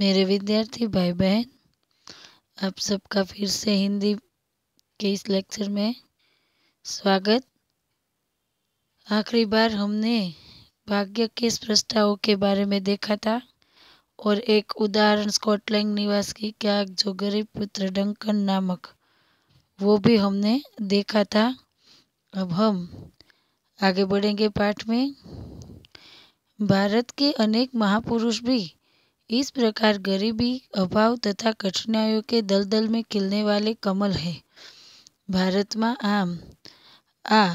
मेरे विद्यार्थी भाई बहन आप सबका फिर से हिंदी के इस लेक्चर में स्वागत आखिरी बार हमने भाग्य के स्पृष्टाओं के बारे में देखा था और एक उदाहरण स्कॉटलैंड निवास की क्या जो गरीब पुत्र डंकन नामक वो भी हमने देखा था अब हम आगे बढ़ेंगे पाठ में भारत के अनेक महापुरुष भी इस प्रकार गरीबी अभाव તથા કઠિનાઈઓ કે દલદલ મેં ખિલને વાલે કમલ હૈ ભારતમાં આમ આ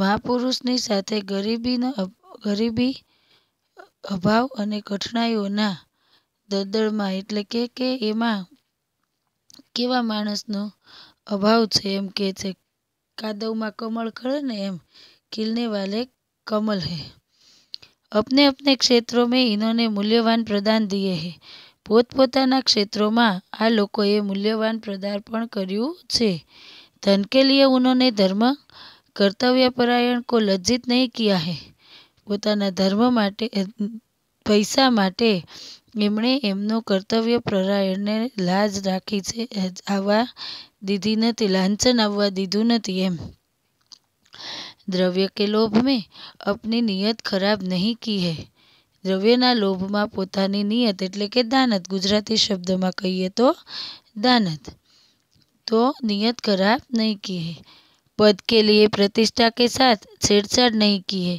મહાપુરુષની સાથે ગરીબીના ગરીબી અભાવ અને કઠિનાઈઓના દળદળમાં એટલે કે કે એમાં કેવા માણસનો અભાવ છે એમ કે છે કાદવમાં કમળ ખરે ને એમ ખિલને વાલે કમલ હે અપને અપને क्षेत्रों में इन्होंने मूल्यवान प्रदान दिए है પોતપોતાના ક્ષેત્રોમાં આ લોકોએ મૂલ્યવાન પદાર્પણ કર્યું છે ધન કે લીએ ઉन्होंने ધર્મ કર્તવ્યપરાયણ કો લજ્જિત નહીં કિયા હે પોતાના ધર્મ માટે પૈસા માટે એમણે એમનો કર્તવ્ય પરાયણને લાજ રાખી છે આવવા દીધી નથી લાંછન આવવા દીધું નથી એમ દ્રવ્ય કે લોભ મેં अपनी નિયત ખરાબ નહીં કી હે દ્રવ્યના લોભમાં પોતાની નિયત એટલે કે દાનત ગુજરાતી શબ્દમાં કહીએ તો દાનત તો નિયત ખરાબ નહીં કી હે પદ કે લીએ પ્રતિષ્ઠા કે સાથ છેડછાડ નહીં કી હે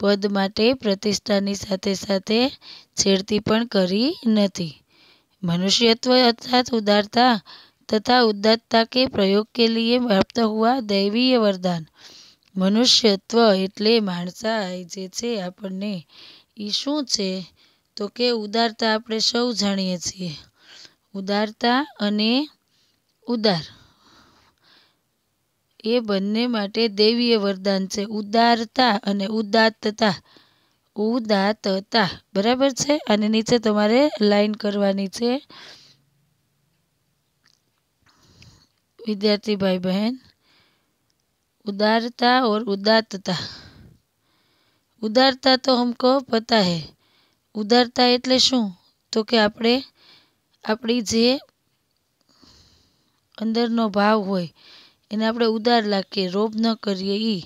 પદ માટે પ્રતિષ્ઠાની સાથે સાથે છેડતી પણ કરી નથી મનુષ્યત્વ અર્થાત ઉદારતા તથા ઉદાત્તતા કે પ્રયોગ કે લીએ પ્રાપ્ત હુઆ દૈવીય વરદાન મનુષ્યત્વ એટલે માણસાઈ જે છે આપણને એ શું છે તો કે ઉદારતા આપણે સૌ જાણીએ છીએ ઉદારતા અને ઉદાર એ બંને માટે દેવીય વરદાન છે ઉદારતા અને ઉદાત્તતા ઉદાત્તતા બરાબર છે અને નીચે તમારે લાઈન કરવાની છે વિદ્યાર્થી ભાઈ બહેન उदारता और ઉદાત્તતા ઉદારતા તો હમકો પતા હે ઉદારતા એટલે શું તો કે આપણે આપણી જે અંદરનો ભાવ હોય એને આપણે ઉદાર લાગીએ રોપ ન કરીએ એ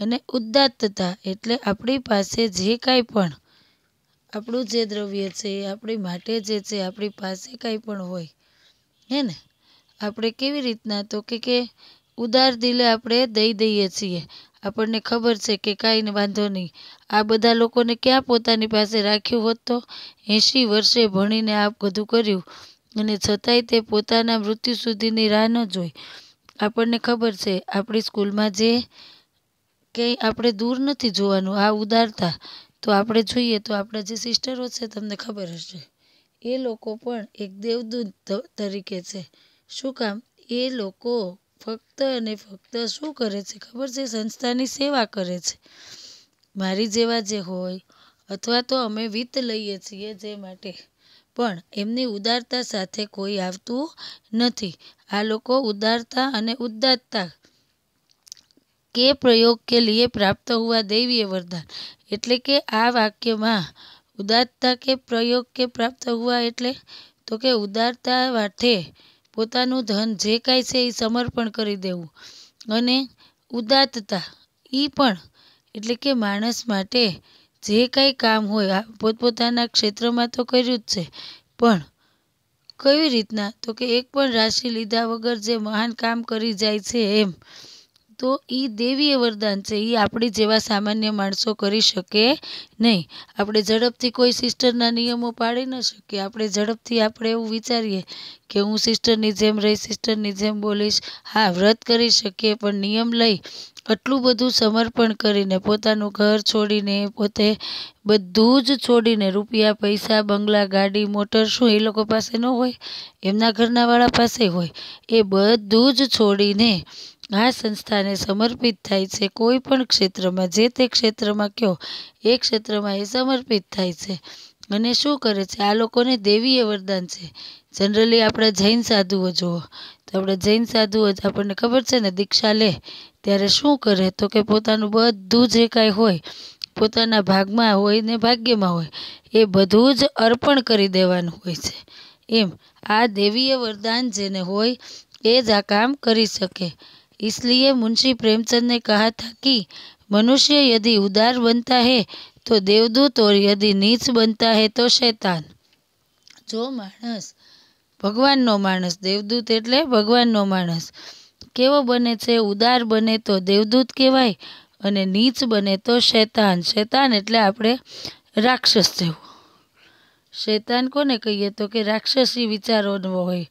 અને ઉદાત્તતા એટલે આપણી પાસે જે કાંઈ પણ આપણું જે દ્રવ્ય છે એ આપણી માટે જે છે આપણી પાસે કાંઈ પણ હોય હે ને આપણે કેવી રીતના તો કે કે ઉદાર દિલે આપણે દઈ દઈએ છીએ આપણને ખબર છે કે કાંઈ વાંધો નહીં આ બધા લોકોને ક્યાં પોતાની પાસે રાખ્યું હોત તો એંશી વર્ષે ભણીને આ બધું કર્યું અને છતાંય તે પોતાના મૃત્યુ સુધીની રાહ ન જોઈ આપણને ખબર છે આપણી સ્કૂલમાં જે કંઈ આપણે દૂર નથી જોવાનું આ ઉદારતા તો આપણે જોઈએ તો આપણા જે સિસ્ટરો છે તમને ખબર હશે એ લોકો પણ એક દેવદૂત તરીકે છે શું કામ એ લોકો ફક્ત અને ફક્ત શું કરે છે ખબર છે સંસ્થાની સેવા કરે છે મારી જેવા જે હોય અથવા તો અમે વિત લઈએ છીએ જે માટે પણ એમની ઉદારતા સાથે કોઈ આવતું નથી આ લોકો ઉદારતા અને ઉદાત્તા કે પ્રયોગ કે લીએ પ્રાપ્ત હોવા દૈવીય વરદાન એટલે કે આ વાક્યમાં ઉદારતા કે પ્રયોગ કે પ્રાપ્ત હોવા એટલે તો કે ઉદારતા વાટે પોતાનું ધન જે કાંઈ છે એ સમર્પણ કરી દેવું અને ઉદાત્તતા એ પણ એટલે કે માણસ માટે જે કાંઈ કામ હોય આ પોતપોતાના ક્ષેત્રમાં તો કર્યું જ છે પણ કઈ રીતના તો કે એક પણ રાશિ લીધા વગર જે મહાન કામ કરી જાય છે એમ તો એ દેવીય વરદાન છે એ આપણી જેવા સામાન્ય માણસો કરી શકે નહીં આપણે ઝડપથી કોઈ સિસ્ટરના નિયમો પાડી ન શકીએ આપણે ઝડપથી આપણે એવું વિચારીએ કે હું સિસ્ટરની જેમ રહી સિસ્ટરની જેમ બોલીશ હા વ્રત કરી શકીએ પણ નિયમ લઈ આટલું બધું સમર્પણ કરીને પોતાનું ઘર છોડીને પોતે બધું જ છોડીને રૂપિયા પૈસા બંગલા ગાડી મોટર શું એ લોકો પાસે ન હોય એમના ઘરનાવાળા પાસે હોય એ બધું જ છોડીને આ સંસ્થાને સમર્પિત થાય છે કોઈ પણ ક્ષેત્રમાં જે તે ક્ષેત્રમાં કહો એ ક્ષેત્રમાં એ સમર્પિત થાય છે અને શું કરે છે આ લોકોને દેવીય વરદાન છે જનરલી આપણા જૈન સાધુઓ જુઓ તો આપણે જૈન સાધુઓ જ આપણને ખબર છે ને દીક્ષા લે ત્યારે શું કરે તો કે પોતાનું બધું જે કાંઈ હોય પોતાના ભાગમાં હોય ને ભાગ્યમાં હોય એ બધું જ અર્પણ કરી દેવાનું હોય છે એમ આ દેવીય વરદાન જેને હોય એ જ આ કામ કરી શકે इसलिए मुंशी प्रेमचंद ने कहा था कि मनुष्य यदि उदार बनता है तो देवदूत और यदि नीच बनता है तो शैतान જો માણस ભગવાનનો માણસ દેવદૂત એટલે ભગવાનનો માણસ કેવો બને છે ઉદાર બને તો દેવદૂત કહેવાય અને નીચ બને તો શૈતાન શૈતાન એટલે આપણે રાક્ષસ જેવું શૈતાન કોને કહીએ તો કે રાક્ષસી વિચારોનો હોય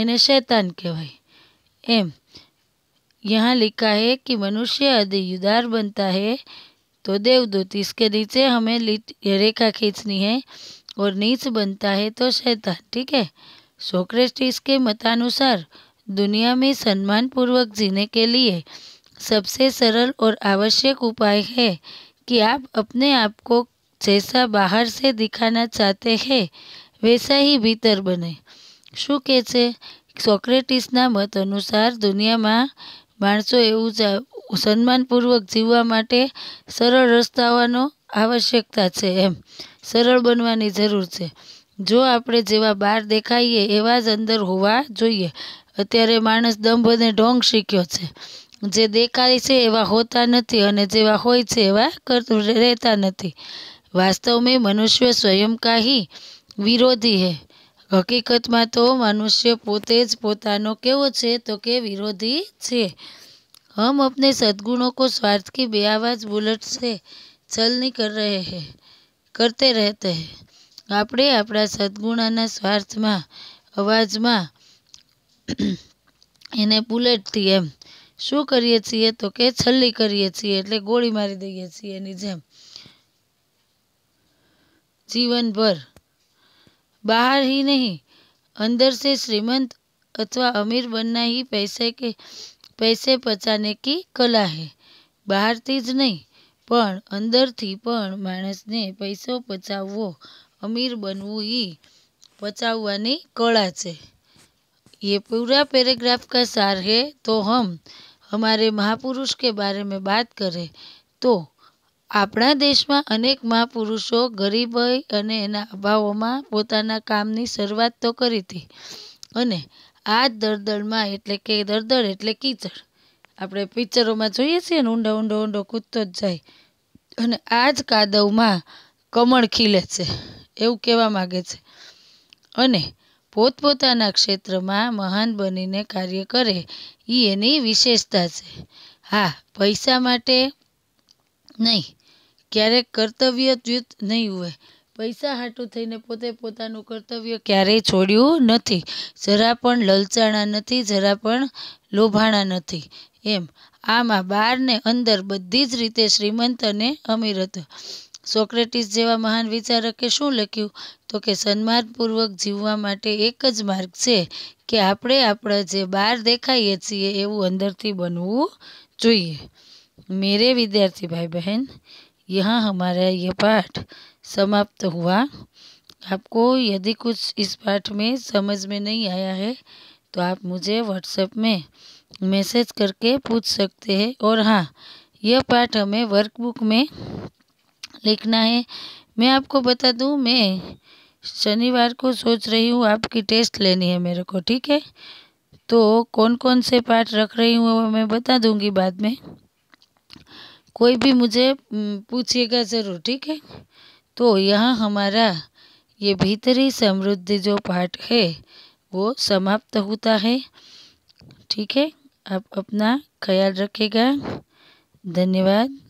એને શૈતાન કહેવાય એમ यहाँ लिखा है कि मनुष्य यदि युदार बनता है तो देवदूत इसके नीचे हमें रेखा खींचनी है और नीच बनता है तो शैतान ठीक है सोक्रेस्ट इसके मतानुसार दुनिया में सम्मान पूर्वक जीने के लिए सबसे सरल और आवश्यक उपाय है कि आप अपने आप को जैसा बाहर से दिखाना चाहते हैं वैसा ही भीतर बने शू कहते सोक्रेटिस मत अनुसार दुनिया में માણસો એવું જ સન્માનપૂર્વક જીવવા માટે સરળ રસ્તાઓનો આવશ્યકતા છે એમ સરળ બનવાની જરૂર છે જો આપણે જેવા બહાર દેખાઈએ એવા જ અંદર હોવા જોઈએ અત્યારે માણસ દંભ અને ઢોંગ શીખ્યો છે જે દેખાય છે એવા હોતા નથી અને જેવા હોય છે એવા કરતું રહેતા નથી વાસ્તવ મનુષ્ય સ્વયંકાહી વિરોધી હૈ હકીકતમાં તો મનુષ્ય પોતે જ પોતાનો કેવો છે તો કે વિરોધી છે હમ अपने સદગુણો કો સ્વાર્થ કી बेआवाज बुलेट से चल नहीं कर रहे हैं કરતે રહેતે હે આપણે આપણા સદગુણોના સ્વાર્થમાં અવાજમાં એને બુલેટથી એમ શું કરીએ છીએ તો કે છલ્લી કરીએ છીએ એટલે ગોળી મારી દઈએ છીએ એની જેમ જીવનભર बाहर ही नहीं अंदर से श्रीमंत अथवा अमीर बनना ही पैसे के पैसे पचाने की कला है बाहर थी બહારથી જ पर પણ અંદરથી પણ માણસને પૈસો પચાવવો અમીર બનવું એ પચાવવાની कला से ये पूरा पैराग्राफ का सार है तो हम हमारे महापुरुष के बारे में बात करें तो આપણા દેશમાં અનેક મહાપુરુષો ગરીબાઈ અને એના અભાવોમાં પોતાના કામની શરૂઆત તો કરી હતી અને આ જ દળદળમાં એટલે કે દળદળ એટલે કીચડ આપણે પિક્ચરોમાં જોઈએ છીએ ને ઊંડો ઊંડો ઊંડો કૂદતો જ જાય અને આ જ કાદવમાં કમળ ખીલે છે એવું કહેવા માગે છે અને પોતપોતાના ક્ષેત્રમાં મહાન બનીને કાર્ય કરે એ એની વિશેષતા છે હા પૈસા માટે નહીં ક્યારેક કર્તવ્યચ્યુત નહીં હોય પૈસા હાટું થઈને પોતે પોતાનું કર્તવ્ય ક્યારેય છોડ્યું નથી જરા પણ લલચાણા નથી જરા પણ લોભાણા નથી એમ આમાં બાર અંદર બધી જ રીતે શ્રીમંત અને અમીર હતો સોક્રેટિસ જેવા મહાન વિચારકે શું લખ્યું તો કે સન્માર્ગપૂર્વક જીવવા માટે એક જ માર્ગ છે કે આપણે આપણા જે બહાર દેખાઈએ છીએ એવું અંદરથી બનવું જોઈએ મેરે વિદ્યાર્થી ભાઈ બહેન यहाँ हमारा यह पाठ समाप्त हुआ आपको यदि कुछ इस पाठ में समझ में नहीं आया है तो आप मुझे व्हाट्सएप में मैसेज करके पूछ सकते हैं और हाँ यह पाठ हमें वर्कबुक में लिखना है मैं आपको बता दूँ मैं शनिवार को सोच रही हूँ आपकी टेस्ट लेनी है मेरे को ठीक है तो कौन कौन से पाठ रख रही हूँ वो मैं बता दूँगी बाद में कोई भी मुझे पूछिएगा ज़रूर ठीक है तो यहाँ हमारा ये भीतरी समृद्धि जो पाठ है वो समाप्त होता है ठीक है आप अपना ख्याल रखेगा धन्यवाद